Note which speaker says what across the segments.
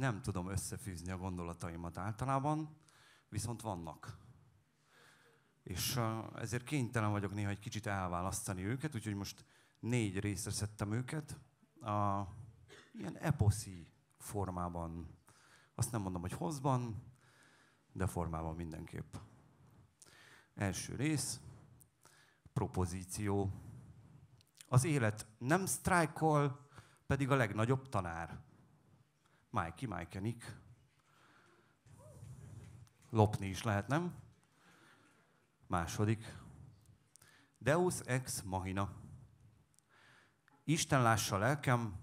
Speaker 1: nem tudom összefűzni a gondolataimat általában, viszont vannak. És ezért kénytelen vagyok néha egy kicsit elválasztani őket, úgyhogy most négy részre szedtem őket. A, ilyen eposzi formában. Azt nem mondom, hogy hozban, de formában mindenképp. Első rész, propozíció. Az élet nem sztrájkol, pedig a legnagyobb tanár. Mikey, Nick. Lopni is lehet, nem? Második. Deus ex machina. Isten lássa lelkem,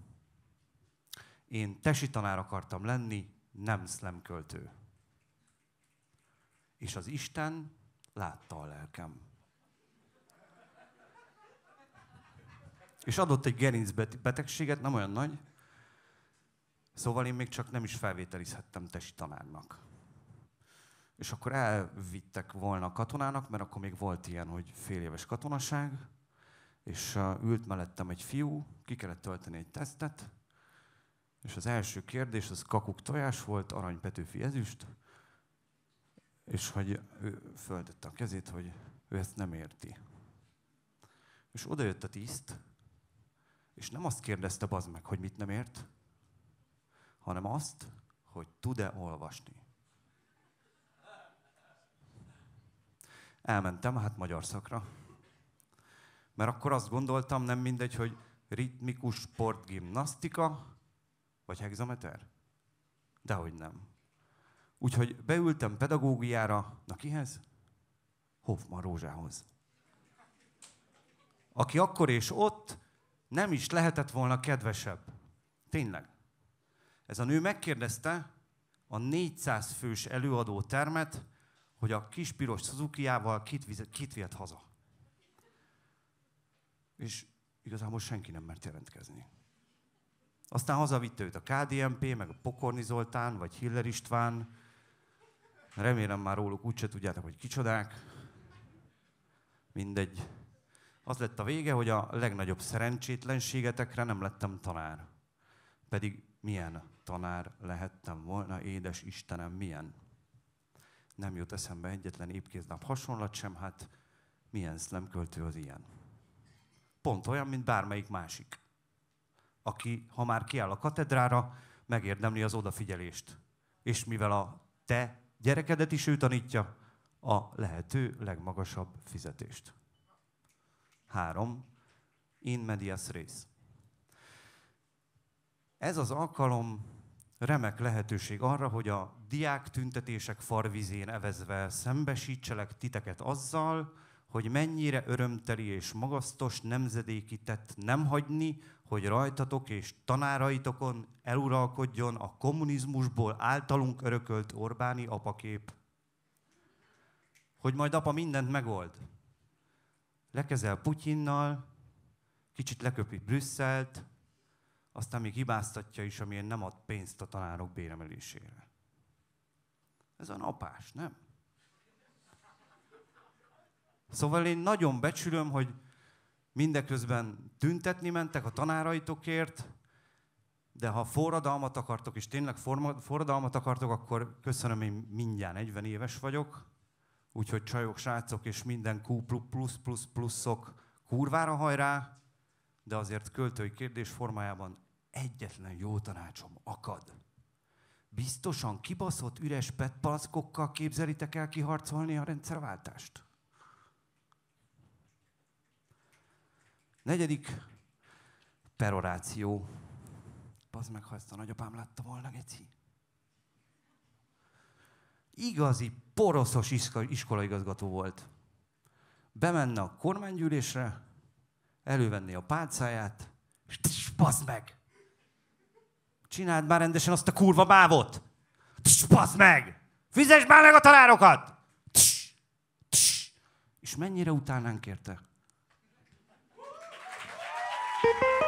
Speaker 1: én tesi tanár akartam lenni, nem szlemköltő. És az Isten látta a lelkem. És adott egy gerincbetegséget, nem olyan nagy, Szóval én még csak nem is felvételizhettem tesi tanárnak. És akkor elvittek volna a katonának, mert akkor még volt ilyen, hogy fél éves katonaság, és ült mellettem egy fiú, ki kellett tölteni egy tesztet, és az első kérdés az kakuk tojás volt, arany Petőfi ezüst, és hogy ő földette a kezét, hogy ő ezt nem érti. És odajött a tiszt, és nem azt kérdezte az meg, hogy mit nem ért, hanem azt, hogy tud-e olvasni. Elmentem hát magyar szakra, mert akkor azt gondoltam, nem mindegy, hogy ritmikus sportgimnasztika, vagy hegzameter? Dehogy nem. Úgyhogy beültem pedagógiára, na kihez? Hoffman Rózsához. Aki akkor és ott nem is lehetett volna kedvesebb. Tényleg. Ez a nő megkérdezte a 400 fős előadó termet, hogy a kis piros Suzuki-jával kit, kit vihet haza. És igazából senki nem mert jelentkezni. Aztán hazavitte őt a KDMP, meg a Pokorni Zoltán, vagy Hiller István. Remélem már róluk úgyse tudjátok, hogy kicsodák. Mindegy. Az lett a vége, hogy a legnagyobb szerencsétlenségetekre nem lettem tanár. Pedig milyen tanár lehettem volna, édes Istenem, milyen. Nem jut eszembe egyetlen épkéznap hasonlat sem, hát milyen szlemköltő az ilyen. Pont olyan, mint bármelyik másik, aki, ha már kiáll a katedrára, megérdemli az odafigyelést. És mivel a te gyerekedet is ő tanítja, a lehető legmagasabb fizetést. Három. In medias res. Ez az alkalom remek lehetőség arra, hogy a diák tüntetések farvizén evezve szembesítselek titeket azzal, hogy mennyire örömteli és magasztos nemzedéki tett nem hagyni, hogy rajtatok és tanáraitokon eluralkodjon a kommunizmusból általunk örökölt Orbáni apakép. Hogy majd apa mindent megold. Lekezel Putyinnal, kicsit leköpi Brüsszelt, aztán még hibáztatja is, amilyen nem ad pénzt a tanárok béremelésére. Ez a napás, nem? Szóval én nagyon becsülöm, hogy mindeközben tüntetni mentek a tanáraitokért, de ha forradalmat akartok, és tényleg forradalmat akartok, akkor köszönöm, én mindjárt 40 éves vagyok, úgyhogy csajok, srácok és minden Q plusz plusz pluszok kurvára hajrá, de azért költői kérdés formájában egyetlen jó tanácsom akad. Biztosan kibaszott üres petpalackokkal képzelitek el kiharcolni a rendszerváltást? Negyedik peroráció. Bazd meg, ha ezt a nagyapám látta volna, geci. Igazi poroszos iskolaigazgató volt. Bemenne a kormánygyűlésre, elővenni a pálcáját, és bazd meg! Csináld már rendesen azt a kurva bávot! Tss, pasz meg! Fizesd már meg a tanárokat! Tss, tss. És mennyire utálnánk érte? thank you